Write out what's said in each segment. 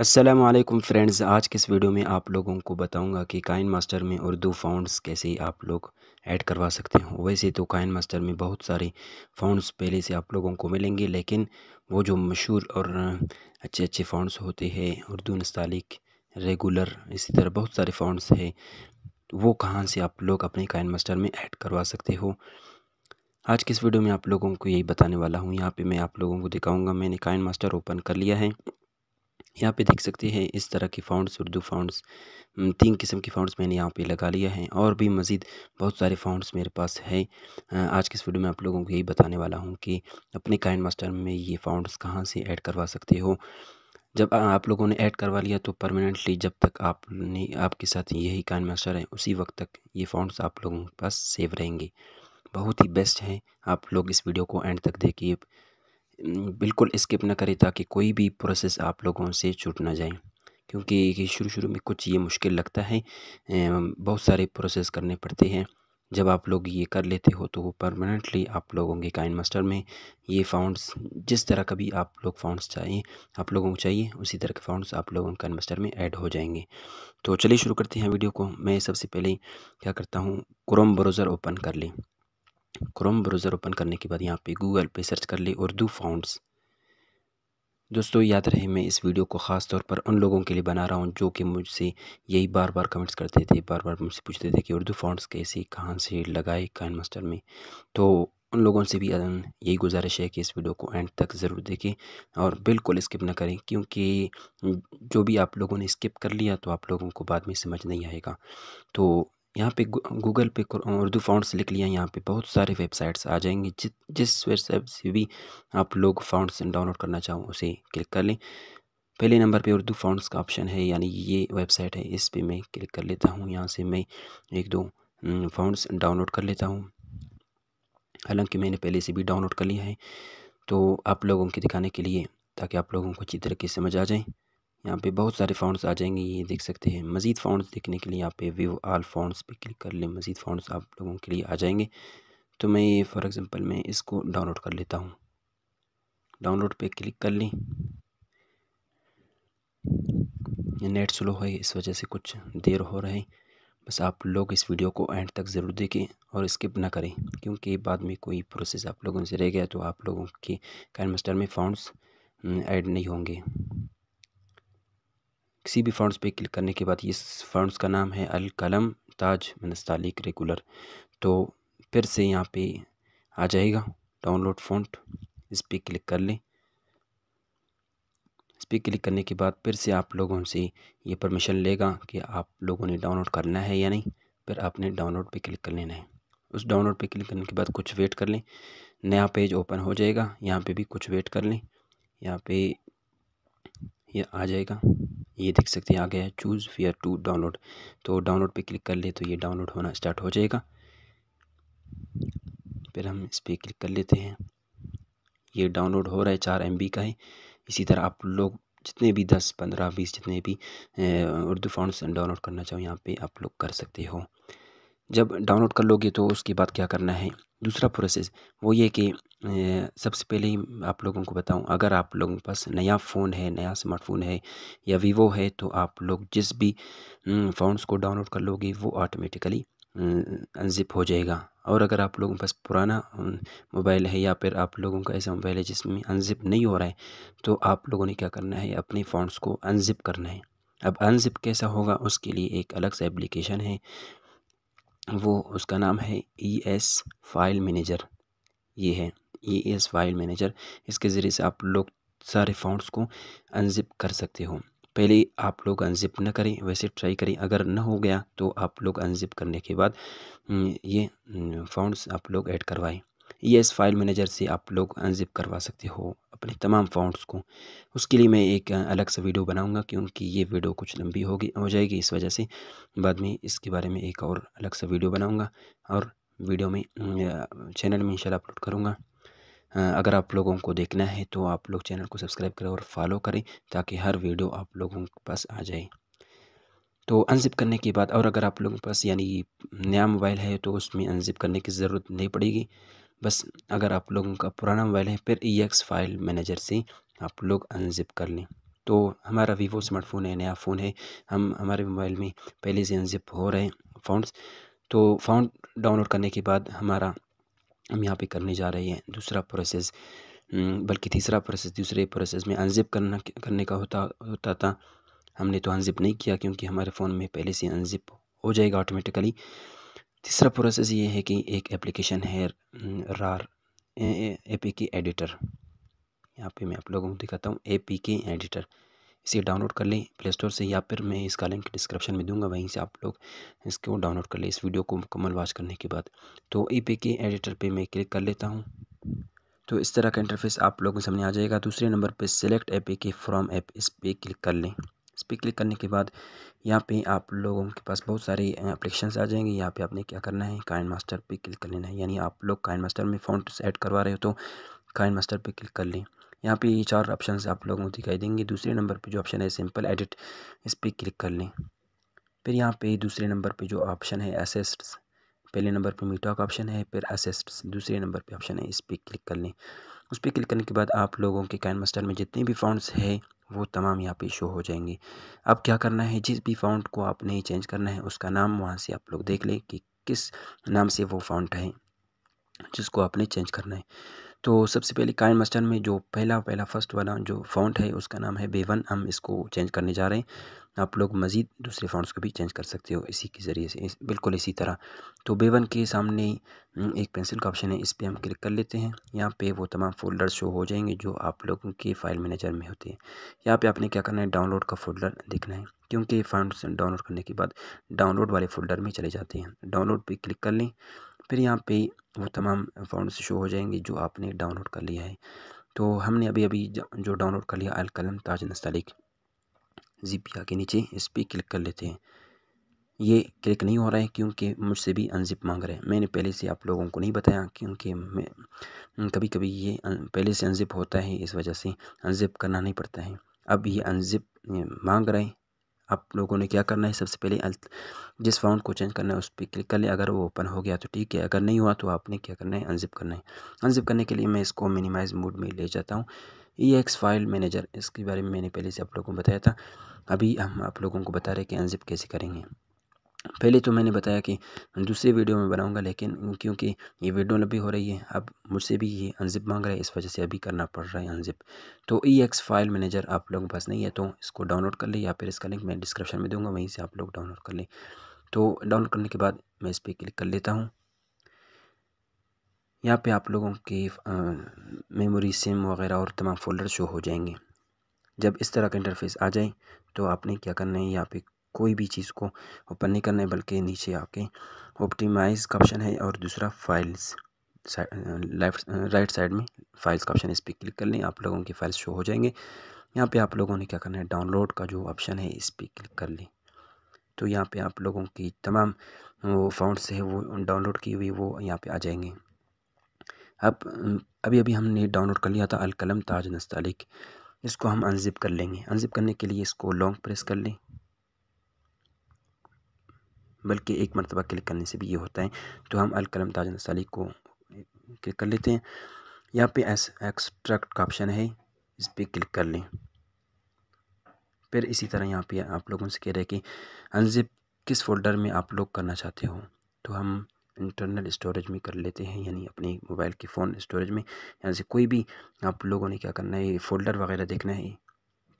Aslam friends आज के इस वीडियो में आप लोगों को बताऊंगा कि काइन मास्टर में उर्दू फाउंड्स कैसे आप लोग ऐड करवा सकते हो वैसे तो काइन मास्टर में बहुत सारे फाउंड्स पहले से आप लोगों को मिलेंगे लेकिन वो जो मशहूर और अच्छे अच्छे फाउंड्स होते हैं उर्दू नस्तालिक रेगुलर इसी तरह बहुत सारे फाउंड्स हैं वो कहाँ से आप लोग अपने काइन मास्टर में ऐड करवा सकते हो आज के इस वीडियो में आप लोगों को यही बताने वाला हूँ यहाँ पर मैं आप लोगों को दिखाऊँगा मैंने काइन मास्टर ओपन कर लिया है यहाँ पे देख सकते हैं इस तरह के फाउंड्स उर्दू फाउंड्स तीन किस्म के फ़ाउंड्स मैंने यहाँ पे लगा लिया है और भी मज़ीद बहुत सारे फाउंड्स मेरे पास है आज के इस वीडियो में आप लोगों को यही बताने वाला हूँ कि अपने काइन मास्टर में ये फाउंड्स कहाँ से ऐड करवा सकते हो जब आप लोगों ने ऐड करवा लिया तो परमानेंटली जब तक आपने आपके साथ यही काइन मास्टर है उसी वक्त तक ये फ़ाउंडस आप लोगों के पास सेव रहेंगे बहुत ही बेस्ट हैं आप लोग इस वीडियो को एंड तक देखिए बिल्कुल स्किप ना करें ताकि कोई भी प्रोसेस आप लोगों से छूट ना जाए क्योंकि शुरू शुरू में कुछ ये मुश्किल लगता है बहुत सारे प्रोसेस करने पड़ते हैं जब आप लोग ये कर लेते हो तो वो परमानेंटली आप लोगों के काइन मास्टर में ये फाउंड्स जिस तरह का भी आप लोग फाउंड्स चाहिए आप लोगों को चाहिए उसी तरह के फाउंड्स आप लोगों के काइन मास्टर में ऐड हो जाएंगे तो चलिए शुरू करते हैं वीडियो को मैं सबसे पहले क्या करता हूँ क्रोम ब्राउज़र ओपन कर लें क्रोम ब्राउज़र ओपन करने के बाद यहाँ पे गूगल पे सर्च कर ले उर्दू फाउंड्स दोस्तों याद रहे मैं इस वीडियो को ख़ास तौर पर उन लोगों के लिए बना रहा हूँ जो कि मुझसे यही बार बार कमेंट्स करते थे बार बार मुझसे पूछते थे कि उर्दू फाउंड्स कैसे कहाँ से लगाए काइन मास्टर में तो उन लोगों से भी यही गुजारिश है कि इस वीडियो को एंड तक ज़रूर देखें और बिल्कुल स्किप ना करें क्योंकि जो भी आप लोगों ने स्किप कर लिया तो आप लोगों को बाद में समझ नहीं आएगा तो यहाँ पे गूगल पे उर्दू फाउंड्स लिख लिया यहाँ पे बहुत सारे वेबसाइट्स आ जाएंगे जिस जिस वेबसाइट से भी आप लोग फाउंड्स डाउनलोड करना चाहो उसे क्लिक कर लें पहले नंबर पे उर्दू फाउंड्स का ऑप्शन है यानी ये वेबसाइट है इस पर मैं क्लिक कर लेता हूँ यहाँ से मैं एक दो फाउंड्स डाउनलोड कर लेता हूँ हालांकि मैंने पहले से भी डाउनलोड कर लिया है तो आप लोगों के दिखाने के लिए ताकि आप लोगों को अच्छी तरीके समझ आ जाए यहाँ पे बहुत सारे फ़ॉन्ट्स आ जाएंगे ये देख सकते हैं मज़ीद फ़ॉन्ट्स देखने के लिए यहाँ पे व्यू आल फ़ॉन्ट्स पे क्लिक कर लें मज़ीद फ़ॉन्ट्स आप लोगों के लिए आ जाएंगे तो मैं ये फॉर एग्ज़ाम्पल मैं इसको डाउनलोड कर लेता हूँ डाउनलोड पे क्लिक कर लें नेट स्लो है इस वजह से कुछ देर हो रहे हैं बस आप लोग इस वीडियो को एंड तक ज़रूर देखें और स्किप ना करें क्योंकि बाद में कोई प्रोसेस आप लोगों से रह गया तो आप लोगों के कैन में फ़ॉन्ट्स हम्म, ऐड नहीं होंगे किसी भी फ़ंड्स पे क्लिक करने के बाद ये फ़ंड्स का नाम है अल कलम ताज मनस्तालिक रेगुलर तो फिर से यहाँ पे आ जाएगा डाउनलोड फ़ॉन्ट इस पर क्लिक कर लें इस पर क्लिक करने के बाद फिर से आप लोगों से ये परमिशन लेगा कि आप लोगों ने डाउनलोड करना है या नहीं फिर आपने डाउनलोड पे क्लिक कर लेना है उस डाउनलोड पे क्लिक करने के बाद कुछ वेट कर लें नया पेज ओपन हो जाएगा यहाँ पे भी कुछ वेट कर लें यहाँ पे ये आ जाएगा ये देख सकते हैं आ गया है चूज़ फेयर टू डाउनलोड तो डाउनलोड पे क्लिक कर ले तो ये डाउनलोड होना स्टार्ट हो जाएगा फिर हम इस पर क्लिक कर लेते हैं ये डाउनलोड हो रहा है चार एम का है इसी तरह आप लोग जितने भी दस पंद्रह बीस जितने भी उर्दू फॉन्ट्स डाउनलोड करना चाहो यहाँ पे आप लोग कर सकते हो जब डाउनलोड कर लोगे तो उसके बाद क्या करना है दूसरा प्रोसेस वो ये कि सबसे पहले ही आप लोगों को बताऊं अगर आप लोगों के पास नया फ़ोन है नया स्मार्टफोन है या वीवो है तो आप लोग जिस भी फ़ोनस को डाउनलोड कर लोगे वो ऑटोमेटिकली अनजिप हो जाएगा और अगर आप लोगों के पास पुराना मोबाइल है या फिर आप लोगों का ऐसा मोबाइल है जिसमें अनजिप नहीं हो रहा है तो आप लोगों ने क्या करना है अपने फ़ोनस को अनजिप करना है अब अनजिप कैसा होगा उसके लिए एक अलग सा एप्लीकेशन है वो उसका नाम है ई एस फाइल मैनेजर ये है ई एस फाइल मैनेजर इसके ज़रिए से आप लोग सारे फाउंड्स को अनजिप कर सकते हो पहले आप लोग अनजिप ना करें वैसे ट्राई करें अगर ना हो गया तो आप लोग अनजिप करने के बाद ये फाउंड्स आप लोग ऐड करवाएं ई एस फाइल मैनेजर से आप लोग अनजिप करवा सकते हो अपने तमाम फाउंड्स को उसके लिए मैं एक अलग सा वीडियो बनाऊंगा क्योंकि ये वीडियो कुछ लंबी होगी हो जाएगी इस वजह से बाद में इसके बारे में एक और अलग सा वीडियो बनाऊंगा और वीडियो में चैनल में इंशाल्लाह अपलोड करूँगा अगर आप लोगों को देखना है तो आप लोग चैनल को सब्सक्राइब करें और फॉलो करें ताकि हर वीडियो आप लोगों के पास आ जाए तो अनजिप करने के बाद और अगर आप लोगों के पास यानी नया मोबाइल है तो उसमें अनजिप करने की ज़रूरत नहीं पड़ेगी बस अगर आप लोगों का पुराना मोबाइल है फिर ई e फाइल मैनेजर से आप लोग अनजिप कर लें तो हमारा वीवो स्मार्टफोन है नया फ़ोन है हम हमारे मोबाइल में पहले से अनजिप हो रहे हैं फाउंड तो फाउंड डाउनलोड करने के बाद हमारा हम यहाँ पे करने जा रहे हैं दूसरा प्रोसेस हम्म, बल्कि तीसरा प्रोसेस दूसरे प्रोसेस में अनजिप करना करने का होता होता था हमने तो अनजिप नहीं किया क्योंकि हमारे फ़ोन में पहले से अनजिप हो जाएगा ऑटोमेटिकली तीसरा प्रोसेस ये है कि एक एप्लीकेशन है रार हम्म, ए पी के एडिटर यहाँ पे मैं आप लोगों को दिखाता हूँ ए पी के एडिटर इसे डाउनलोड कर लें प्ले स्टोर से या फिर मैं इसका लिंक डिस्क्रिप्शन में दूंगा वहीं से आप लोग इसको डाउनलोड कर लें इस वीडियो को मुकम्मल वाच करने के बाद तो ई पे के एडिटर पे मैं क्लिक कर लेता हूँ तो इस तरह का इंटरफेस आप लोगों के सामने आ जाएगा दूसरे नंबर पर select A P K from app इस पर क्लिक कर लें इस पर क्लिक करने के बाद यहाँ पे आप लोगों के पास बहुत सारे एप्लीकेशन आ जाएंगे यहाँ पे आपने क्या करना है काइन मास्टर पे क्लिक कर लेना है यानी आप लोग काइन मास्टर में फ़ॉन्ट्स ऐड करवा रहे हो तो काइन मास्टर पे क्लिक कर लें यहाँ पे ये चार ऑप्शन आप लोगों को दिखाई देंगे दूसरे नंबर पे जो ऑप्शन है सिंपल एडिट इस पर क्लिक कर लें फिर यहाँ पे दूसरे नंबर पे जो ऑप्शन है असिस्ट्स पहले नंबर पे मीटॉक ऑप्शन है फिर असिस्ट्स दूसरे नंबर पे ऑप्शन है इस पर क्लिक कर लें उस पर क्लिक करने के बाद आप लोगों के कैन मस्टर में जितने भी फाउंड्स है वो तमाम यहाँ पे शो हो जाएंगे अब क्या करना है जिस भी फाउंड को आपने चेंज करना है उसका नाम वहाँ से आप लोग देख लें कि किस नाम से वो फाउंड है जिसको आपने चेंज करना है तो सबसे पहले काइन मस्टर में जो पहला पहला फ़र्स्ट वाला जो फाउंट है उसका नाम है बेवन हम इसको चेंज करने जा रहे हैं आप लोग मज़ीद दूसरे फाउंड्स को भी चेंज कर सकते हो इसी के ज़रिए से इस, बिल्कुल इसी तरह तो बेवन के सामने हम्म, एक पेंसिल का ऑप्शन है इस पर हम क्लिक कर लेते हैं यहाँ पे वो तमाम फोल्डर शो हो जाएंगे जो आप लोगों के फ़ाइल मैनेजर में होते हैं यहाँ पे आपने क्या करना है डाउनलोड का फोल्डर देखना है क्योंकि फाउंड डाउनलोड करने के बाद डाउनलोड वाले फोल्डर में चले जाते हैं डाउनलोड पर क्लिक कर लें फिर यहाँ पे वो तमाम फॉन्ट्स शो हो जाएंगे जो आपने डाउनलोड कर लिया है तो हमने अभी अभी जो डाउनलोड कर लिया अलकलम ताज नस्तलिक जिपिया के नीचे इस पर क्लिक कर लेते हैं ये क्लिक नहीं हो रहा है क्योंकि मुझसे भी अनजिप मांग रहे हैं मैंने पहले से आप लोगों को नहीं बताया क्योंकि मैं कभी कभी ये पहले से अनजिप होता है इस वजह से अनजिप करना नहीं पड़ता है अब ये अनजिप मांग रहे हैं आप लोगों ने क्या करना है सबसे पहले जिस फाउंड को चेंज करना है उस पर क्लिक कर लें अगर वो ओपन हो गया तो ठीक है अगर नहीं हुआ तो आपने क्या करना है अनजिप करना है अनजिप करने के लिए मैं इसको मिनिमाइज मोड में ले जाता हूँ ई एक्स फाइल मैनेजर इसके बारे में मैंने पहले से आप लोगों को बताया था अभी हम आप लोगों को बता रहे हैं कि अनजिप कैसे करेंगे पहले तो मैंने बताया कि दूसरे वीडियो में बनाऊंगा लेकिन क्योंकि ये वीडियो लंबी हो रही है अब मुझसे भी ये अनजिप मांग रहा है इस वजह से अभी करना पड़ रहा है अनजिप तो E e X file manager आप लोगों के पास नहीं है तो इसको डाउनलोड कर लें या फिर इसका लिंक मैं डिस्क्रिप्शन में दूंगा वहीं से आप लोग डाउनलोड कर लें तो डाउनलोड करने के बाद मैं इस पर क्लिक कर लेता हूँ यहाँ पर आप लोगों की मेमोरी सिम वगैरह और तमाम फोल्डर शो हो जाएंगे जब इस तरह का इंटरफेस आ जाए तो आपने क्या करना है यहाँ पर कोई भी चीज़ को ओपन नहीं करना है बल्कि नीचे आके ऑप्टिमाइज़ का ऑप्शन है और दूसरा फाइल्स लेफ्ट राइट साइड में फाइल्स का ऑप्शन इस पर क्लिक कर लें आप लोगों की फाइल्स शो हो जाएंगे यहाँ पे आप लोगों ने क्या करना है डाउनलोड का जो ऑप्शन है इस पर क्लिक कर लें तो यहाँ पे आप लोगों की तमाम वो फाउंड्स है वो डाउनलोड की हुई वो यहाँ पे आ जाएंगे अब अभी अभी हमने डाउनलोड कर लिया था अलकलम ताज नस्तालिक इसको हम अनजिप कर लेंगे अनजिप करने के लिए इसको लॉन्ग प्रेस कर लें बल्कि एक मरतबा क्लिक करने से भी ये होता है तो हम अलकलम ताज नसाली को क्लिक कर लेते हैं यहाँ पे एक्सट्रैक्ट का ऑप्शन है इस पर क्लिक कर लें फिर इसी तरह यहाँ पे आप लोगों से कह रहे हैं कि अनजिप किस फोल्डर में आप लोग करना चाहते हो तो हम इंटरनल स्टोरेज में कर लेते हैं यानी अपने मोबाइल के फ़ोन स्टोरेज में यहाँ से कोई भी आप लोगों ने क्या करना है फोल्डर वगैरह देखना है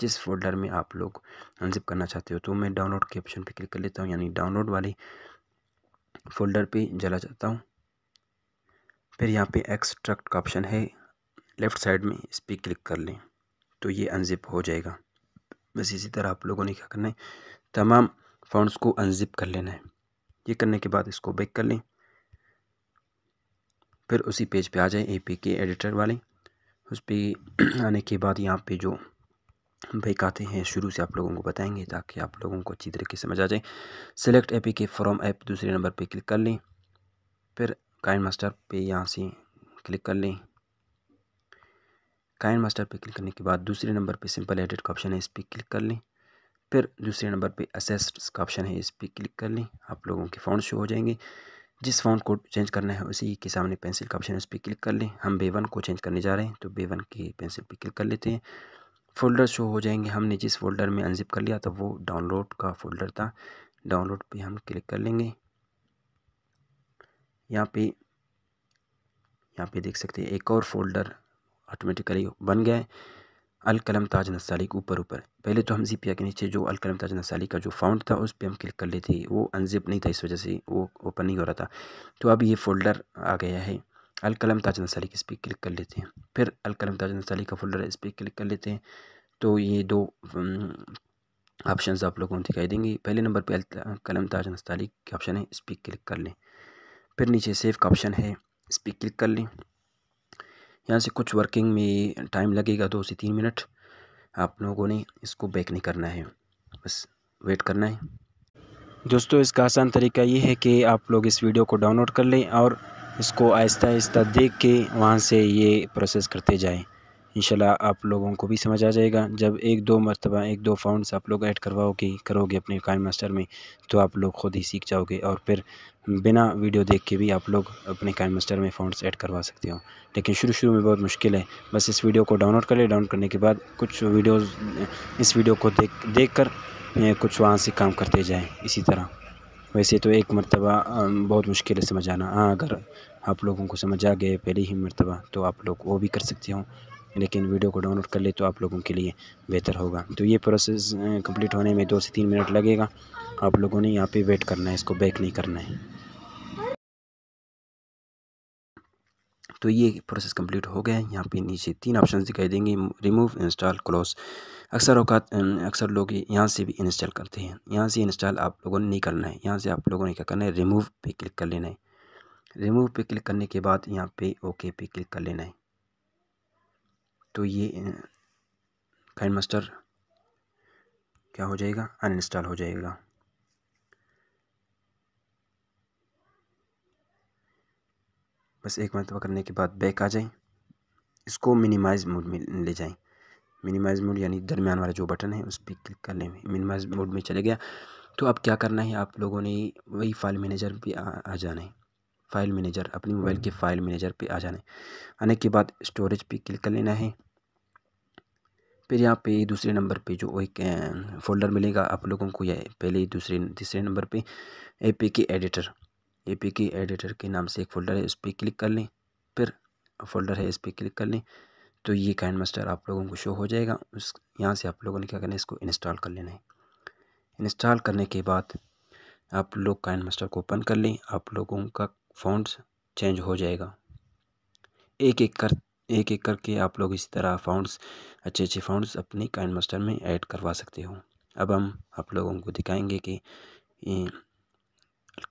जिस फोल्डर में आप लोग अनजिप करना चाहते हो तो मैं डाउनलोड के ऑप्शन पर क्लिक कर लेता हूँ यानी डाउनलोड वाले फोल्डर पे जला जाता हूँ फिर यहाँ पे एक्सट्रैक्ट का ऑप्शन है लेफ़्ट साइड में इस पर क्लिक कर लें तो ये अनजिप हो जाएगा बस इसी तरह आप लोगों ने क्या करना है तमाम फ़ॉन्ट्स को अनजिप कर लेना है ये करने के बाद इसको बैक कर लें फिर उसी पेज पे आ जाए ए पी के एडिटर वाले उस पर आने के बाद यहाँ पे जो कहते हैं शुरू से आप लोगों को बताएंगे ताकि आप लोगों को अच्छी तरीके समझ आ जाए select A K from app दूसरे नंबर पे क्लिक कर लें फिर काइन मास्टर पे यहाँ से क्लिक कर लें काइन मास्टर पे क्लिक करने के बाद दूसरे नंबर पे सिंपल एडिट का ऑप्शन है इस पर क्लिक कर लें फिर दूसरे नंबर पर असेस्ट का ऑप्शन है इस पर क्लिक कर लें आप लोगों के फ़ोन शो हो जाएंगे जिस फोन को चेंज करना है उसी के सामने पेंसिल का ऑप्शन है उस पर क्लिक कर लें हम बेवन को चेंज करने जा रहे हैं तो बेवन की पेंसिल पर क्लिक कर लेते हैं फ़ोल्डर शो हो जाएंगे हमने जिस फ़ोल्डर में अनजिप कर लिया था वो डाउनलोड का फ़ोल्डर था डाउनलोड पे हम क्लिक कर लेंगे यहाँ पे यहाँ पे देख सकते हैं एक और फ़ोल्डर ऑटोमेटिकली बन गया है अल कलम ताज नसाली के ऊपर ऊपर पहले तो हम जीपिया के नीचे जो अल कलम ताज नसाली का जो फाउंड था उस पर हम क्लिक कर लेते वो अनजिप नहीं था इस वजह से वो ओपन नहीं हो रहा था तो अब ये फ़ोल्डर आ गया है अलकलम ताज नसाली इस पर क्लिक कर लेते हैं फिर अलकलम ताज नसाली का फोल्डर इस पर क्लिक कर लेते हैं तो ये दो ऑप्शन आप लोगों को दिखाई देंगे पहले नंबर पे कलम ताज नस्ताली के ऑप्शन है इस पर क्लिक कर लें फिर नीचे सेफ का ऑप्शन है इस पर क्लिक कर लें यहाँ से कुछ वर्किंग में टाइम लगेगा दो से तीन मिनट आप लोगों ने इसको बैक नहीं करना है बस वेट करना है दोस्तों इसका आसान तरीका ये है कि आप लोग इस वीडियो को डाउनलोड कर लें और इसको आहिस्ता आहिस्ता देख के वहाँ से ये प्रोसेस करते जाएं इंशाल्लाह आप लोगों को भी समझ आ जाएगा जब एक दो मरतबा एक दो फाउंड्स आप लोग ऐड करवाओगे करोगे अपने काइन मास्टर में तो आप लोग ख़ुद ही सीख जाओगे और फिर बिना वीडियो देख के भी आप लोग अपने काइन मास्टर में फाउंड्स ऐड करवा सकते हो लेकिन शुरू शुरू में बहुत मुश्किल है बस इस वीडियो को डाउनलोड कर ले डाउनलोड करने के बाद कुछ वीडियोज़ इस वीडियो को देख देख कर कुछ वहाँ से काम करते जाएँ इसी तरह वैसे तो एक मरतबा बहुत मुश्किल है समझ आना हाँ अगर आप लोगों को समझ आ गए पहले ही मरतबा तो आप लोग वो भी कर सकते हो लेकिन वीडियो को डाउनलोड कर ले तो आप लोगों के लिए बेहतर होगा तो ये प्रोसेस कंप्लीट होने में दो से तीन मिनट लगेगा आप लोगों ने यहाँ पे वेट करना है इसको बैक नहीं करना है तो ये प्रोसेस कंप्लीट हो गया है यहाँ पे नीचे तीन ऑप्शन दिखाई देंगे रिमूव इंस्टॉल क्लोज अक्सर अवकात अक्सर लोग यहाँ से भी इंस्टॉल करते हैं यहाँ से इंस्टॉल आप लोगों ने नहीं करना है यहाँ से आप लोगों ने क्या करना है रिमूव पे क्लिक कर लेना है रिमूव पे क्लिक करने के बाद यहाँ पे ओके पे क्लिक कर लेना है तो ये काइन मास्टर क्या हो जाएगा अनइंस्टॉल हो जाएगा बस एक मरतबा करने के बाद बैक आ जाएं इसको मिनिमाइज़ मोड में ले जाएं मिनिमाइज़ मोड यानी दरमियान वाला जो बटन है उस पर क्लिक कर लें मिनिमाइज़ मोड में चले गया तो अब क्या करना है आप लोगों ने वही फ़ाइल मैनेजर पे आ, आ जाना है फ़ाइल मैनेजर अपनी मोबाइल के फ़ाइल मैनेजर पे आ जाना है आने के बाद स्टोरेज पे क्लिक कर लेना है फिर यहाँ पे दूसरे नंबर पे जो एक फोल्डर मिलेगा आप लोगों को यह पहले दूसरे तीसरे नंबर पर A P K editor APK editor के नाम से एक फ़ोल्डर है इस पर क्लिक कर लें फिर फोल्डर है इस पर क्लिक कर लें तो ये काइंड मास्टर आप लोगों को शो हो जाएगा उस यहाँ से आप लोगों ने क्या करना है इसको इंस्टॉल कर लेना है इंस्टॉल करने के बाद आप लोग काइन मास्टर को ओपन कर लें आप लोगों का फ़ॉन्ट्स चेंज हो जाएगा एक एक कर एक एक करके आप लोग इसी तरह फाउंड्स अच्छे अच्छे फाउंड्स अपने काइन मास्टर में ऐड करवा सकते हो अब हम आप लोगों को दिखाएंगे कि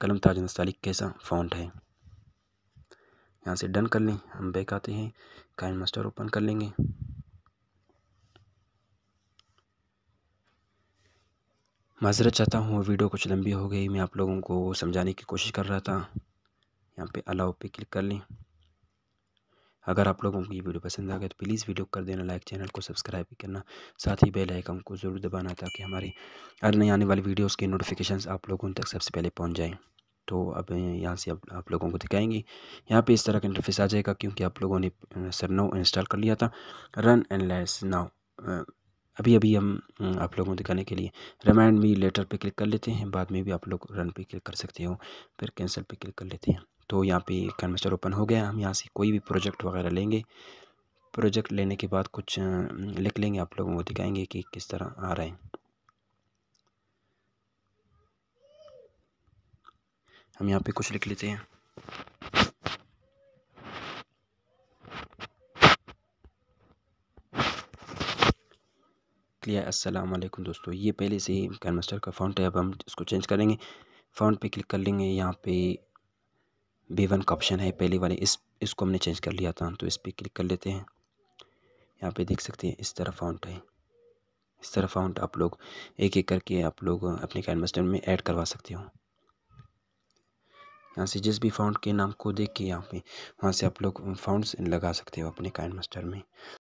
कलम ताज मस्तालिक कैसा फ़ॉन्ट है यहाँ से डन कर लें हम बैक आते हैं काइन मास्टर ओपन कर लेंगे माजरत चाहता हूँ वीडियो कुछ लंबी हो गई मैं आप लोगों को समझाने की कोशिश कर रहा था यहाँ पे अलाउ पे क्लिक कर लें अगर आप लोगों को ये वीडियो पसंद आ गया तो प्लीज़ वीडियो कर देना लाइक चैनल को सब्सक्राइब भी करना साथ ही बेल आइकन को ज़रूर दबाना ताकि हमारी हर नई आने वाली वीडियोज़ की नोटिफिकेशन आप लोगों तक सबसे पहले पहुँच जाएँ तो अब यहाँ से आप, आप लोगों को दिखाएंगे यहाँ पे इस तरह का इंटरफेस आ जाएगा क्योंकि आप लोगों ने सरनो इंस्टॉल कर लिया था रन एंड लेस नाउ अभी अभी हम आप लोगों को दिखाने के लिए रिमाइंड मी लेटर पे क्लिक कर लेते हैं बाद में भी आप लोग रन पे क्लिक कर सकते हो फिर कैंसिल पे क्लिक कर लेते हैं तो यहाँ पे कन्वेस्टर ओपन हो गया हम यहाँ से कोई भी प्रोजेक्ट वगैरह लेंगे प्रोजेक्ट लेने के बाद कुछ लिख लेंगे आप लोगों को दिखाएंगे कि किस तरह आ रहे हैं हम यहाँ पे कुछ लिख लेते हैं क्लियर अस्सलाम वालेकुम दोस्तों ये पहले से ही कैनमास्टर का फ़ॉन्ट है अब हम इसको चेंज करेंगे फ़ॉन्ट पे क्लिक कर लेंगे यहाँ पे बी वन का ऑप्शन है पहले वाले इस इसको हमने चेंज कर लिया था तो इस पर क्लिक कर लेते हैं यहाँ पे देख सकते हैं इस तरह फाउंट है इस तरह फाउंट आप लोग एक एक करके आप लोग अपने कैनवास में ऐड करवा सकते हो यहाँ से जिस भी फाउंड के नाम को देख के यहाँ पे वहाँ से आप लोग फाउंड्स लगा सकते हो अपने काइन मास्टर में